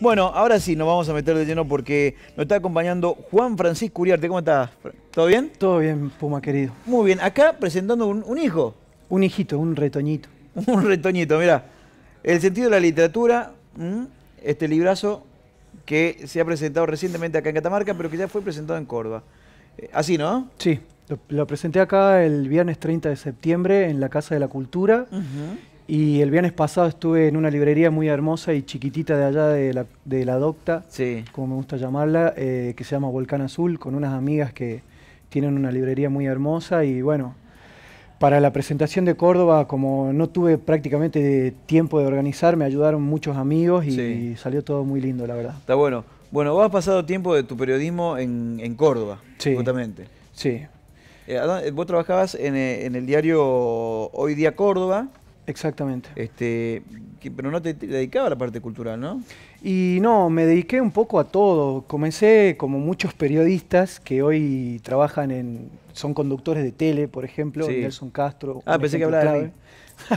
Bueno, ahora sí nos vamos a meter de lleno porque nos está acompañando Juan Francisco Uriarte. ¿Cómo estás? ¿Todo bien? Todo bien, Puma querido. Muy bien, acá presentando un, hijo. Un hijito, un retoñito. un retoñito, mira. El sentido de la literatura, este librazo que se ha presentado recientemente acá en Catamarca, pero que ya fue presentado en Córdoba. Eh, así, ¿no? Sí, lo, presenté acá el viernes 30 de septiembre en la Casa de la Cultura. Y el viernes pasado estuve en una librería muy hermosa y chiquitita de allá de la, de la Docta, como me gusta llamarla, eh, que se llama Volcán Azul, con unas amigas que tienen una librería muy hermosa y bueno, para la presentación de Córdoba, como no tuve prácticamente tiempo de organizar, me ayudaron muchos amigos y, salió todo muy lindo, la verdad. Está bueno. Bueno, vos has pasado tiempo de tu periodismo en, Córdoba, justamente. Sí. Eh, vos trabajabas en, eh, en, el diario Hoy Día Córdoba, Exactamente. Este, pero no te, dedicaba a la parte cultural, ¿no? Y no, me dediqué un poco a todo. Comencé como muchos periodistas que hoy trabajan en, son conductores de tele, por ejemplo, Nelson Castro. Ah, pensé que hablaba de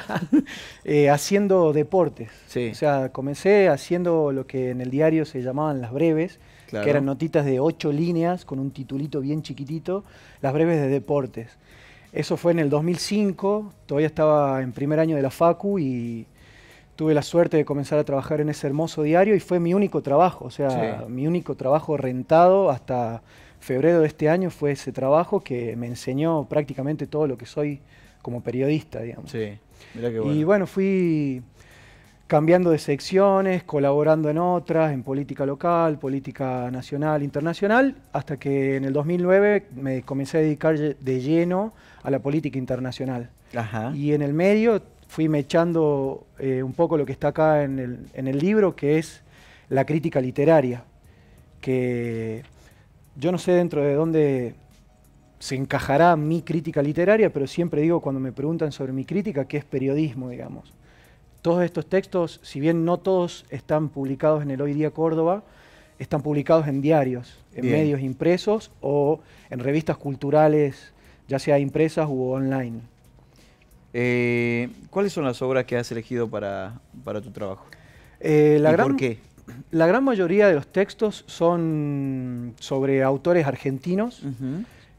eh, haciendo deportes. Sí. O sea, comencé haciendo lo que en el diario se llamaban las breves, que eran notitas de ocho líneas con un titulito bien chiquitito, las breves de deportes. Eso fue en el 2005, todavía estaba en primer año de la Facu y tuve la suerte de comenzar a trabajar en ese hermoso diario y fue mi único trabajo, o sea, mi único trabajo rentado hasta febrero de este año fue ese trabajo que me enseñó prácticamente todo lo que soy como periodista, digamos. Sí, mira qué bueno. Y bueno, fui cambiando de secciones, colaborando en otras, en política local, política nacional, internacional, hasta que en el 2009 me comencé a dedicar de lleno a la política internacional. Y en el medio fui mechando eh, un poco lo que está acá en el, en el libro, que es la crítica literaria, que yo no sé dentro de dónde se encajará mi crítica literaria, pero siempre digo cuando me preguntan sobre mi crítica que es periodismo, digamos. Todos estos textos, si bien no todos están publicados en el Hoy Día Córdoba, están publicados en diarios, en medios impresos o en revistas culturales, ya sea impresas u online. Eh, ¿Cuáles son las obras que has elegido para, tu trabajo? Eh, la gran, por qué? La gran mayoría de los textos son sobre autores argentinos,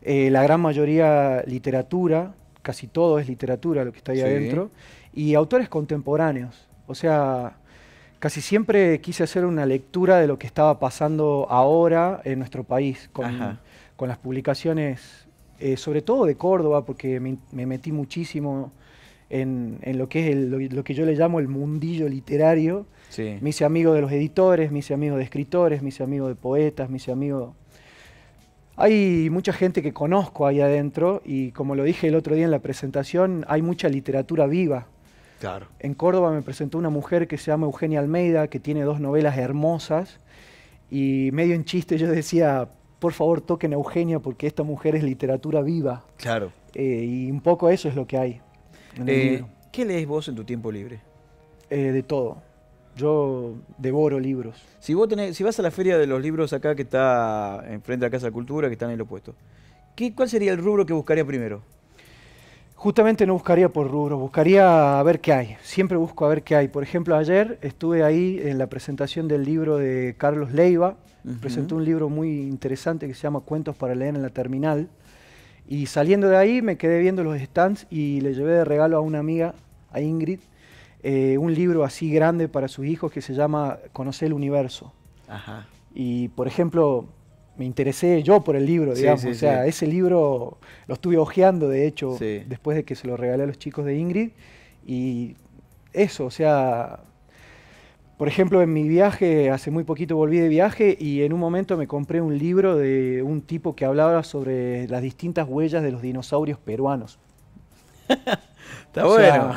eh, la gran mayoría literatura, casi todo es literatura lo que está ahí adentro, y autores contemporáneos. O sea, casi siempre quise hacer una lectura de lo que estaba pasando ahora en nuestro país con, con las publicaciones, eh, sobre todo de Córdoba, porque me, metí muchísimo en, lo que es lo, que yo le llamo el mundillo literario. Sí. Me hice amigo de los editores, me hice amigo de escritores, me hice amigo de poetas, me hice amigo hay mucha gente que conozco ahí adentro y como lo dije el otro día en la presentación, hay mucha literatura viva. Claro. En Córdoba me presentó una mujer que se llama Eugenia Almeida, que tiene dos novelas hermosas y medio en chiste yo decía, por favor toquen a Eugenia porque esta mujer es literatura viva. Claro. Eh, y un poco eso es lo que hay. Eh, ¿Qué lees vos en tu tiempo libre? Eh, de todo yo devoro libros. Si vos tenés, si vas a la feria de los libros acá que está enfrente a Casa de Cultura, que está en el opuesto, ¿qué, ¿cuál sería el rubro que buscaría primero? Justamente no buscaría por rubro, buscaría a ver qué hay. Siempre busco a ver qué hay. Por ejemplo, ayer estuve ahí en la presentación del libro de Carlos Leiva. Presentó un libro muy interesante que se llama Cuentos para leer en la terminal. Y saliendo de ahí me quedé viendo los stands y le llevé de regalo a una amiga, a Ingrid, eh, un libro así grande para sus hijos que se llama Conocer el Universo. Y, por ejemplo, me interesé yo por el libro, digamos. o sea, ese libro lo estuve hojeando, de hecho, después de que se lo regalé a los chicos de Ingrid. Y eso, o sea, por ejemplo, en mi viaje, hace muy poquito volví de viaje y en un momento me compré un libro de un tipo que hablaba sobre las distintas huellas de los dinosaurios peruanos. Está bueno.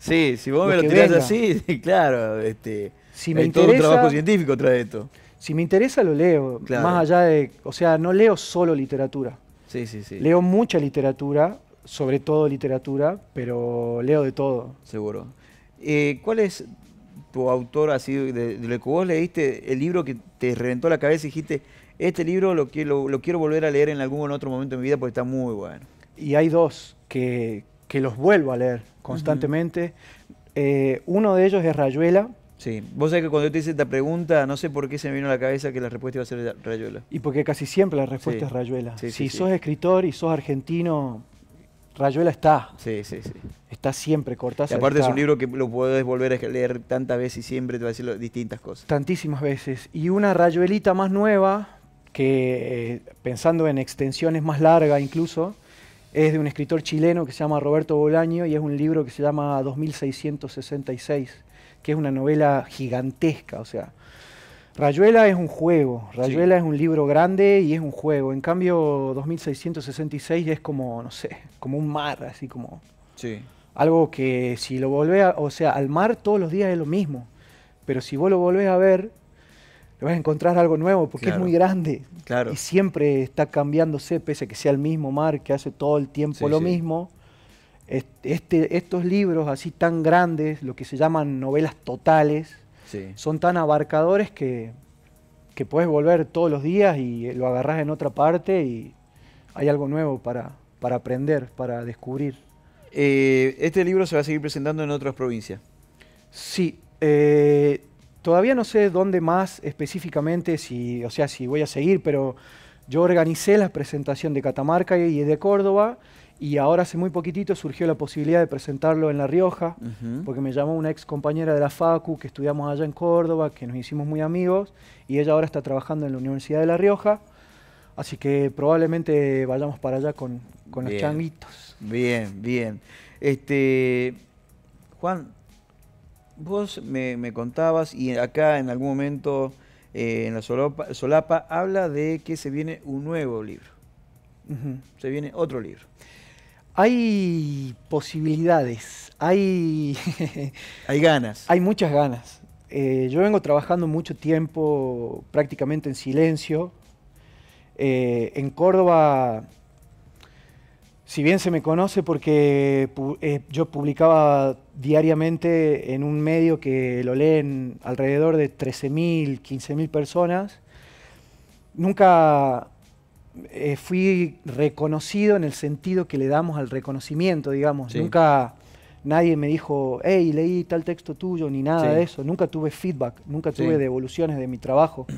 Sí, si vos me lo tirás así, claro, este, si todo un trabajo científico trae esto. Si me interesa lo leo, más allá de, o sea, no leo solo literatura. Sí, sí, sí. Leo mucha literatura, sobre todo literatura, pero leo de todo. Seguro. Eh, ¿Cuál es tu autor así de, lo que vos leíste, el libro que te reventó la cabeza y dijiste, este libro lo, lo quiero volver a leer en algún otro momento de mi vida porque está muy bueno? Y hay dos que, que los vuelvo a leer constantemente. Eh, uno de ellos es Rayuela. Sí, vos sabés que cuando yo te hice esta pregunta, no sé por qué se me vino a la cabeza que la respuesta iba a ser Rayuela. Y porque casi siempre la respuesta es Rayuela. si sos escritor y sos argentino, Rayuela está. Sí, sí, sí. Está siempre corta Y aparte es un libro que lo puedes volver a leer tantas veces y siempre te va a decir distintas cosas. Tantísimas veces. Y una Rayuelita más nueva, que eh, pensando en extensiones más largas incluso, es de un escritor chileno que se llama Roberto Bolaño y es un libro que se llama 2666, que es una novela gigantesca, o sea, Rayuela es un juego, Rayuela es un libro grande y es un juego. En cambio, 2666 es como, no sé, como un mar, así como. Sí. Algo que si lo volvés a. O sea, al mar todos los días es lo mismo. Pero si vos lo volvés a ver, vas a encontrar algo nuevo porque es muy grande. Y siempre está cambiándose, pese a que sea el mismo mar que hace todo el tiempo lo mismo. Este, estos libros así tan grandes, lo que se llaman novelas totales, son tan abarcadores que, que puedes volver todos los días y eh, lo agarras en otra parte y hay algo nuevo para, para aprender, para descubrir. Eh, ¿Este libro se va a seguir presentando en otras provincias? Sí. Eh, todavía no sé dónde más específicamente, si, o sea, si voy a seguir, pero yo organicé la presentación de Catamarca y de Córdoba y ahora hace muy poquitito surgió la posibilidad de presentarlo en La Rioja, porque me llamó una ex compañera de la FACU que estudiamos allá en Córdoba, que nos hicimos muy amigos, y ella ahora está trabajando en la Universidad de La Rioja, así que probablemente vayamos para allá con, los changuitos. Bien, bien. Este, Juan, vos me, contabas y acá en algún momento eh, en la solapa, solapa, habla de que se viene un nuevo libro. Se viene otro libro. Hay posibilidades, hay... hay ganas. Hay muchas ganas. Eh, yo vengo trabajando mucho tiempo prácticamente en silencio. Eh, en Córdoba si bien se me conoce porque eh, yo publicaba diariamente en un medio que lo leen alrededor de 13.000, 15.000 personas, nunca eh, fui reconocido en el sentido que le damos al reconocimiento, digamos. Nunca nadie me dijo, hey, leí tal texto tuyo, ni nada de eso. Nunca tuve feedback, nunca tuve devoluciones de mi trabajo.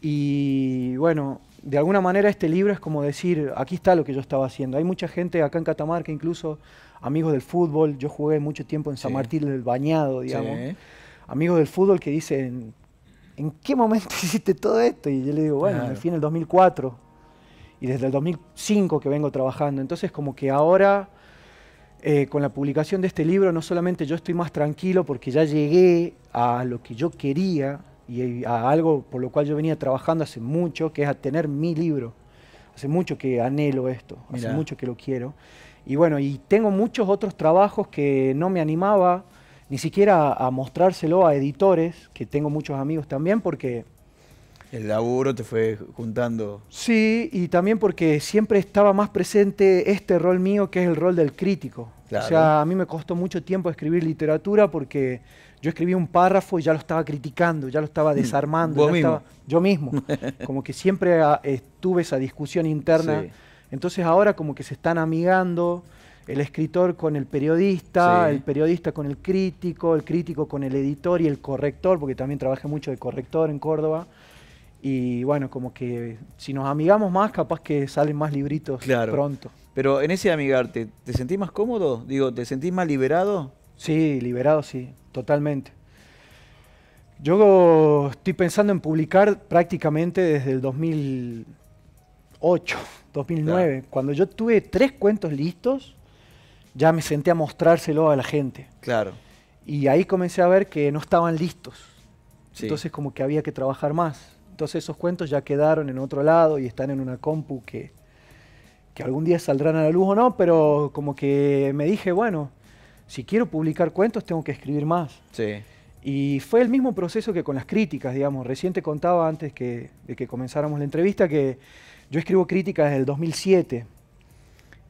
Y bueno, de alguna manera este libro es como decir, aquí está lo que yo estaba haciendo. Hay mucha gente acá en Catamarca, incluso amigos del fútbol, yo jugué mucho tiempo en San Martín del Bañado, digamos, amigos del fútbol que dicen, ¿en qué momento hiciste todo esto? Y yo le digo, bueno, al fin el 2004 y desde el 2005 que vengo trabajando. Entonces como que ahora... Eh, con la publicación de este libro, no solamente yo estoy más tranquilo porque ya llegué a lo que yo quería, y a algo por lo cual yo venía trabajando hace mucho, que es a tener mi libro. Hace mucho que anhelo esto, hace mucho que lo quiero. Y bueno, y tengo muchos otros trabajos que no me animaba ni siquiera a mostrárselo a editores, que tengo muchos amigos también, porque el laburo te fue juntando. Sí, y también porque siempre estaba más presente este rol mío que es el rol del crítico. O sea, a mí me costó mucho tiempo escribir literatura porque yo escribí un párrafo y ya lo estaba criticando, ya lo estaba mm, desarmando. yo mismo. Como que siempre ah, tuve esa discusión interna. Entonces ahora como que se están amigando el escritor con el periodista, el periodista con el crítico, el crítico con el editor y el corrector, porque también trabajé mucho de corrector en Córdoba. Y bueno, como que si nos amigamos más, capaz que salen más libritos pronto. Pero en ese amigarte, ¿te sentís más cómodo? Digo, ¿te sentís más liberado? Sí, liberado, sí, totalmente. Yo estoy pensando en publicar prácticamente desde el 2008, 2009. Cuando yo tuve tres cuentos listos, ya me senté a mostrárselo a la gente. Claro. Y ahí comencé a ver que no estaban listos. Entonces como que había que trabajar más. Entonces esos cuentos ya quedaron en otro lado y están en una compu que, algún día saldrán a la luz o no, pero como que me dije, bueno, si quiero publicar cuentos tengo que escribir más. Y fue el mismo proceso que con las críticas, digamos. Recién te contaba antes de que comenzáramos la entrevista que yo escribo críticas desde el 2007.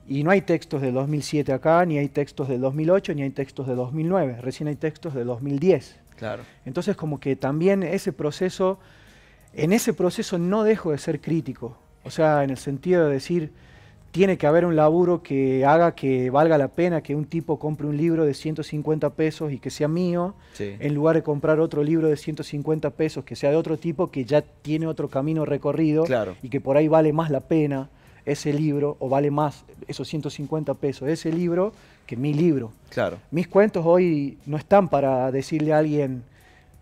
Y no hay textos del 2007 acá, ni hay textos del 2008, ni hay textos del 2009. Recién hay textos del 2010. Claro. Entonces como que también ese proceso en ese proceso no dejo de ser crítico. O sea, en el sentido de decir, tiene que haber un laburo que haga que valga la pena que un tipo compre un libro de 150 pesos y que sea mío, en lugar de comprar otro libro de 150 pesos que sea de otro tipo que ya tiene otro camino recorrido y que por ahí vale más la pena ese libro o vale más esos 150 pesos ese libro que mi libro. Mis cuentos hoy no están para decirle a alguien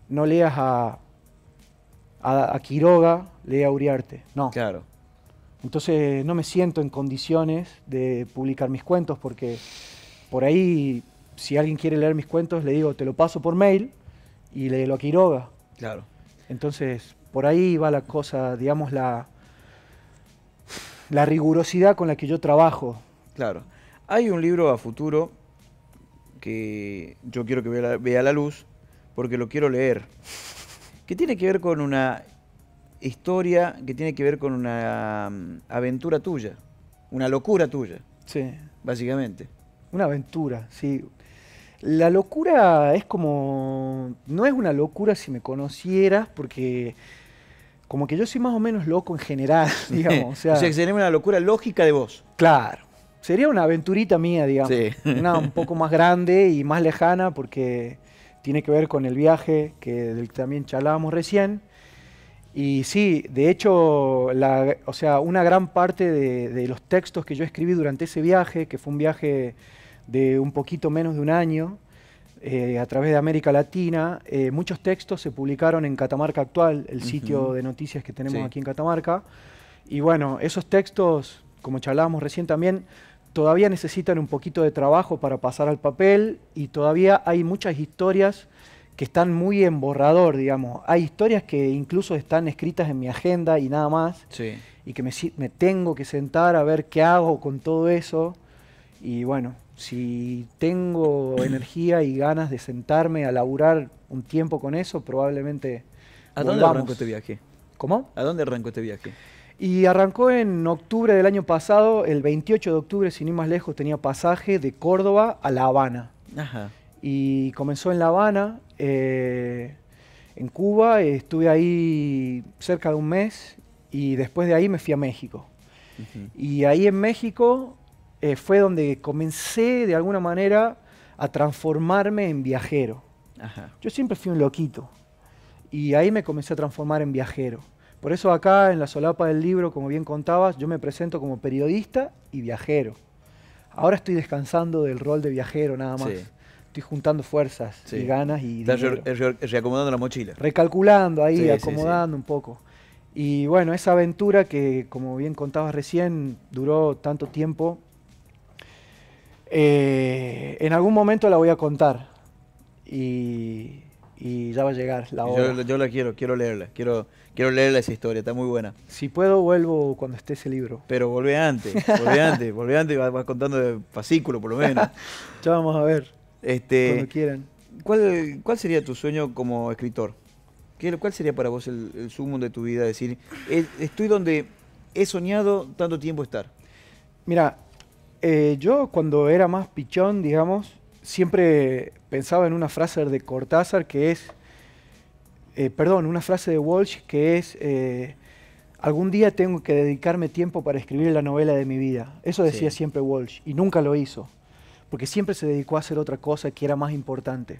no leas a a, Quiroga, a Uriarte. No. Claro. Entonces no me siento en condiciones de publicar mis cuentos porque por ahí, si alguien quiere leer mis cuentos, le digo, te lo paso por mail y léelo a Quiroga. Claro. Entonces, por ahí va la cosa, digamos, la, la rigurosidad con la que yo trabajo. Claro. Hay un libro a futuro que yo quiero que vea la luz porque lo quiero leer que tiene que ver con una historia, que tiene que ver con una mm, aventura tuya, una locura tuya. Sí. Básicamente. Una aventura, sí. La locura es como. No es una locura si me conocieras, porque. Como que yo soy más o menos loco en general, digamos. O sea, sería una locura lógica de vos. Claro. Sería una aventurita mía, digamos. Sí. Una un poco más grande y más lejana, porque tiene que ver con el viaje que del también charlábamos recién. Y sí, de hecho, o sea, una gran parte de, los textos que yo escribí durante ese viaje, que fue un viaje de un poquito menos de un año, eh, a través de América Latina, eh, muchos textos se publicaron en Catamarca Actual, el sitio de noticias que tenemos aquí en Catamarca. Y bueno, esos textos, como charlábamos recién también, todavía necesitan un poquito de trabajo para pasar al papel y todavía hay muchas historias que están muy en borrador, digamos. Hay historias que incluso están escritas en mi agenda y nada más. Y que me, tengo que sentar a ver qué hago con todo eso. Y bueno, si tengo energía y ganas de sentarme a laburar un tiempo con eso, probablemente... ¿A dónde arrancó este viaje? ¿Cómo? ¿A dónde arrancó este viaje? Y arrancó en octubre del año pasado, el 28 de octubre, sin ir más lejos, tenía pasaje de Córdoba a La Habana. Y comenzó en La Habana, eh, en Cuba, estuve ahí cerca de un mes y después de ahí me fui a México. Y ahí en México eh, fue donde comencé de alguna manera a transformarme en viajero. Yo siempre fui un loquito y ahí me comencé a transformar en viajero. Por eso acá en la solapa del libro, como bien contabas, yo me presento como periodista y viajero. Ahora estoy descansando del rol de viajero nada más. Estoy juntando fuerzas y ganas y reacomodando la mochila. Recalculando ahí, acomodando un poco. Y bueno, esa aventura que, como bien contabas recién, duró tanto tiempo, eh, en algún momento la voy a contar. Y y ya va a llegar la hora. Yo, la quiero, quiero leerla, quiero, quiero leerla esa historia, está muy buena. Si puedo, vuelvo cuando esté ese libro. Pero volvé antes, volvé antes, volve antes, vas, vas contando de fascículo por lo menos. ya vamos a ver, este, cuando quieran. ¿cuál, ¿Cuál sería tu sueño como escritor? ¿Cuál sería para vos el, el sumo de tu vida? decir, estoy donde he soñado tanto tiempo estar. Mira, eh, yo cuando era más pichón, digamos, siempre pensaba en una frase de Cortázar que es, eh, perdón, una frase de Walsh que es, eh, algún día tengo que dedicarme tiempo para escribir la novela de mi vida. Eso decía siempre Walsh y nunca lo hizo, porque siempre se dedicó a hacer otra cosa que era más importante.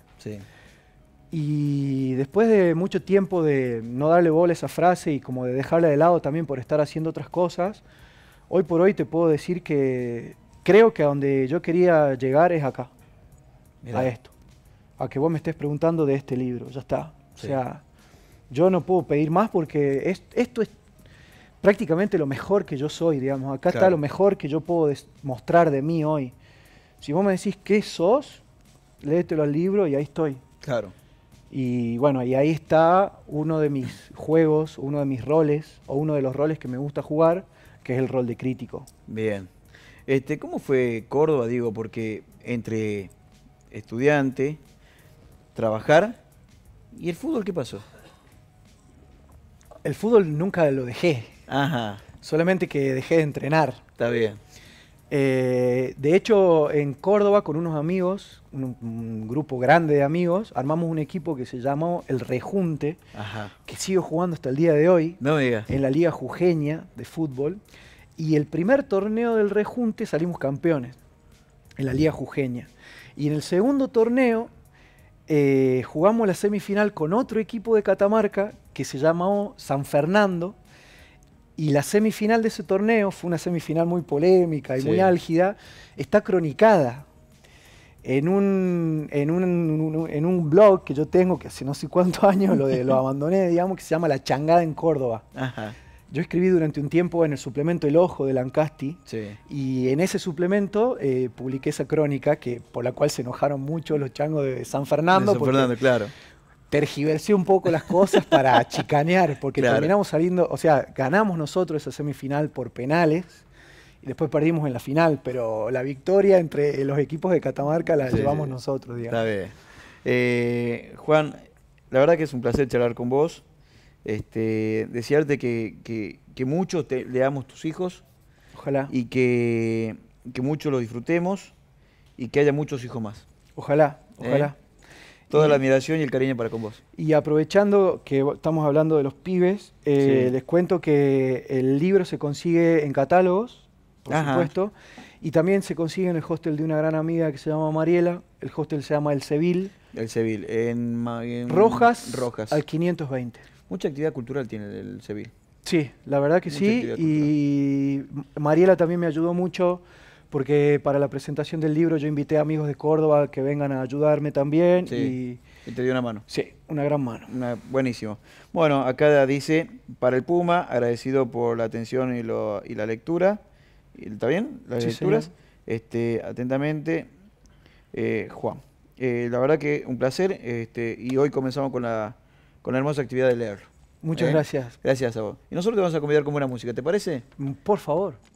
Y después de mucho tiempo de no darle bola a esa frase y como de dejarla de lado también por estar haciendo otras cosas, hoy por hoy te puedo decir que creo que a donde yo quería llegar es acá a esto, a que vos me estés preguntando de este libro, ya está. O sea, yo no puedo pedir más porque esto es prácticamente lo mejor que yo soy, digamos. Acá está lo mejor que yo puedo mostrar de mí hoy. Si vos me decís qué sos, léetelo al libro y ahí estoy. Claro. Y bueno, y ahí está uno de mis juegos, uno de mis roles, o uno de los roles que me gusta jugar, que es el rol de crítico. Bien. Este, ¿Cómo fue Córdoba, digo? Porque entre estudiante, trabajar. ¿Y el fútbol qué pasó? El fútbol nunca lo dejé. Solamente que dejé de entrenar. Está bien. Eh, de hecho, en Córdoba, con unos amigos, un, grupo grande de amigos, armamos un equipo que se llamó El Rejunte, que sigo jugando hasta el día de hoy. En la Liga Jujeña de fútbol. Y el primer torneo del Rejunte salimos campeones en la Liga Jujeña. Y en el segundo torneo eh, jugamos la semifinal con otro equipo de Catamarca que se llamó San Fernando. Y la semifinal de ese torneo fue una semifinal muy polémica y muy álgida. Está cronicada en un, en un, blog que yo tengo, que hace no sé cuántos años lo, de, lo abandoné, digamos, que se llama La Changada en Córdoba. Ajá. Yo escribí durante un tiempo en el suplemento El Ojo de Lancasti y en ese suplemento eh, publiqué esa crónica que, por la cual se enojaron mucho los changos de San Fernando. San Fernando, claro. Tergiversé un poco las cosas para chicanear, porque terminamos saliendo, o sea, ganamos nosotros esa semifinal por penales y después perdimos en la final, pero la victoria entre los equipos de Catamarca la llevamos nosotros, digamos. Está eh, Juan, la verdad que es un placer charlar con vos. Este, desearte que, que, mucho leamos tus hijos. Ojalá. Y que, que mucho lo disfrutemos y que haya muchos hijos más. Ojalá, ¿Eh? ojalá. Toda la admiración y el cariño para con vos. Y aprovechando que estamos hablando de los pibes, eh, les cuento que el libro se consigue en catálogos, por supuesto, y también se consigue en el hostel de una gran amiga que se llama Mariela, el hostel se llama El Sevil. El Sevil, en, Rojas, Rojas, al 520. Mucha actividad cultural tiene el Seville. Sí, la verdad que sí. Y Mariela también me ayudó mucho porque para la presentación del libro yo invité a amigos de Córdoba que vengan a ayudarme también. Sí, y, te dio una mano. Sí, una gran mano. buenísimo. Bueno, acá dice, para el Puma, agradecido por la atención y, la lectura. ¿Está bien? Las lecturas. Este, atentamente, eh, Juan. Eh, la verdad que un placer. Este, y hoy comenzamos con la con la hermosa actividad de leer. Muchas ¿Eh? gracias. Gracias a vos. Y nosotros te vamos a convidar con buena música, ¿te parece? Mm, por favor.